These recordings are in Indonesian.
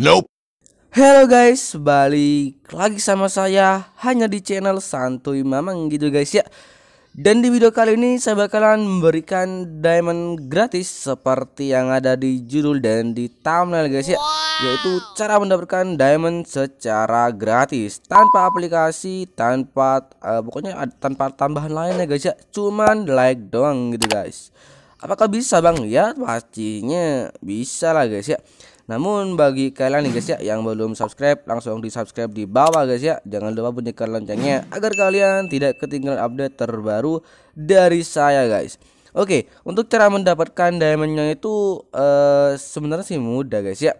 Nope. Halo guys, balik lagi sama saya hanya di channel Santuy Mamang gitu guys ya. Dan di video kali ini saya bakalan memberikan diamond gratis seperti yang ada di judul dan di thumbnail guys ya. Yaitu cara mendapatkan diamond secara gratis tanpa aplikasi, tanpa uh, pokoknya tanpa tambahan lainnya guys ya. Cuman like doang gitu guys. Apakah bisa bang? Ya pastinya bisa lah guys ya namun bagi kalian nih guys ya yang belum subscribe langsung di subscribe di bawah guys ya. Jangan lupa bunyikan loncengnya agar kalian tidak ketinggalan update terbaru dari saya guys. Oke, untuk cara mendapatkan diamondnya itu uh, sebenarnya sih mudah guys ya.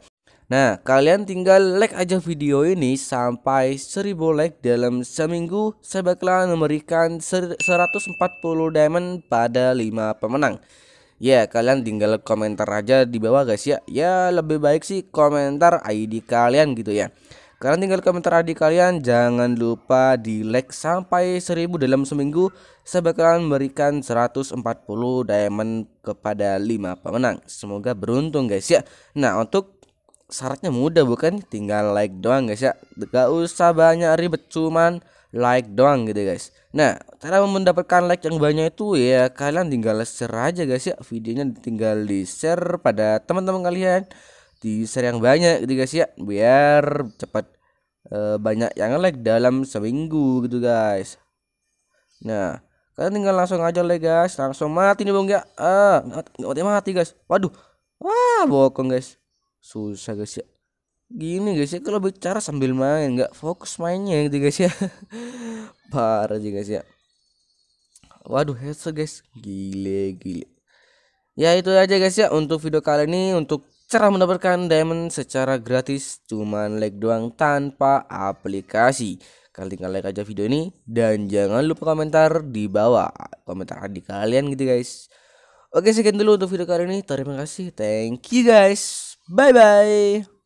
Nah, kalian tinggal like aja video ini sampai 1000 like dalam seminggu saya bakalan memberikan 140 diamond pada 5 pemenang. Ya kalian tinggal komentar aja di bawah guys ya Ya lebih baik sih komentar ID kalian gitu ya Kalian tinggal komentar ID kalian Jangan lupa di like sampai 1000 dalam seminggu Saya bakalan memberikan 140 diamond kepada 5 pemenang Semoga beruntung guys ya Nah untuk syaratnya mudah bukan Tinggal like doang guys ya Gak usah banyak ribet cuman like doang gitu guys nah cara mendapatkan like yang banyak itu ya kalian tinggal share aja guys ya videonya tinggal di share pada teman-teman kalian di share yang banyak gitu guys ya biar cepat uh, banyak yang like dalam seminggu gitu guys nah kalian tinggal langsung aja like guys langsung mati nih bang ya ah mati mati guys waduh wah bokong guys susah guys ya gini guys ya kalau bicara sambil main nggak fokus mainnya gitu guys ya parah sih guys ya waduh headset guys gile gile ya itu aja guys ya untuk video kali ini untuk cara mendapatkan diamond secara gratis cuman like doang tanpa aplikasi kalian tinggal like aja video ini dan jangan lupa komentar di bawah komentar di kalian gitu guys oke sekian dulu untuk video kali ini terima kasih thank you guys bye bye